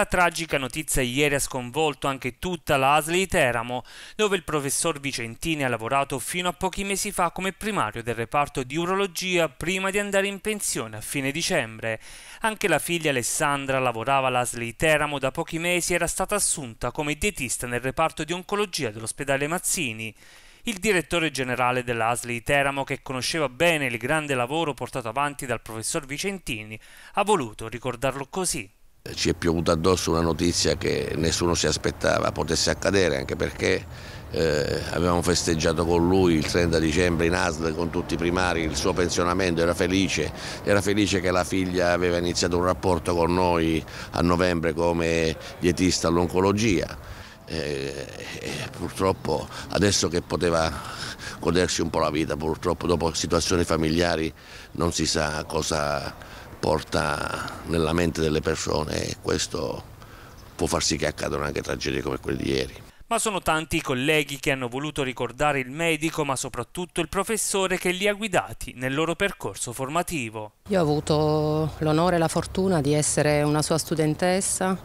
La tragica notizia ieri ha sconvolto anche tutta l'ASL di Teramo, dove il professor Vicentini ha lavorato fino a pochi mesi fa come primario del reparto di urologia prima di andare in pensione a fine dicembre. Anche la figlia Alessandra lavorava all'ASL di Teramo da pochi mesi e era stata assunta come dietista nel reparto di oncologia dell'ospedale Mazzini. Il direttore generale dell'ASLI di Teramo, che conosceva bene il grande lavoro portato avanti dal professor Vicentini, ha voluto ricordarlo così. Eh, ci è piovuta addosso una notizia che nessuno si aspettava potesse accadere, anche perché eh, avevamo festeggiato con lui il 30 dicembre in ASL con tutti i primari, il suo pensionamento, era felice, era felice che la figlia aveva iniziato un rapporto con noi a novembre come dietista all'oncologia. Eh, eh purtroppo adesso che poteva godersi un po' la vita, purtroppo dopo situazioni familiari non si sa cosa porta nella mente delle persone e questo può far sì che accadano anche tragedie come quelle di ieri. Ma sono tanti i colleghi che hanno voluto ricordare il medico, ma soprattutto il professore che li ha guidati nel loro percorso formativo. Io ho avuto l'onore e la fortuna di essere una sua studentessa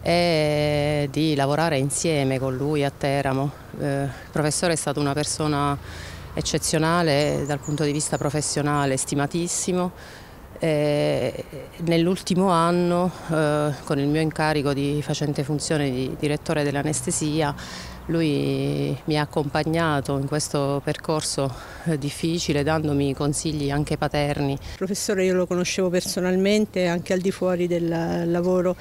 e di lavorare insieme con lui a Teramo. Eh, il professore è stato una persona eccezionale dal punto di vista professionale, stimatissimo eh, Nell'ultimo anno, eh, con il mio incarico di facente funzione di direttore dell'anestesia, lui mi ha accompagnato in questo percorso eh, difficile dandomi consigli anche paterni. Il professore io lo conoscevo personalmente anche al di fuori del lavoro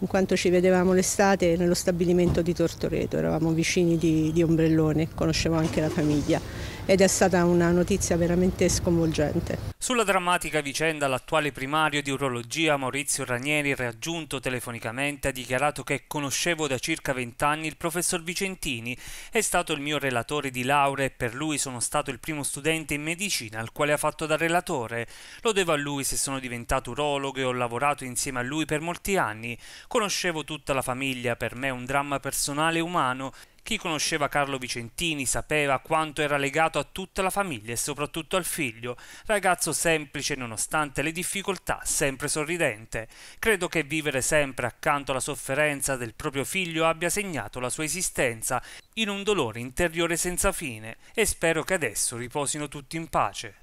in quanto ci vedevamo l'estate nello stabilimento di Tortoreto, eravamo vicini di, di Ombrellone, conoscevo anche la famiglia ed è stata una notizia veramente sconvolgente. Sulla drammatica vicenda l'attuale primario di urologia Maurizio Ranieri, raggiunto telefonicamente, ha dichiarato che conoscevo da circa vent'anni il professor Vicentini, è stato il mio relatore di laurea e per lui sono stato il primo studente in medicina al quale ha fatto da relatore. Lo devo a lui se sono diventato urologo e ho lavorato insieme a lui per molti anni. Conoscevo tutta la famiglia, per me è un dramma personale e umano chi conosceva Carlo Vicentini sapeva quanto era legato a tutta la famiglia e soprattutto al figlio, ragazzo semplice nonostante le difficoltà, sempre sorridente. Credo che vivere sempre accanto alla sofferenza del proprio figlio abbia segnato la sua esistenza in un dolore interiore senza fine e spero che adesso riposino tutti in pace.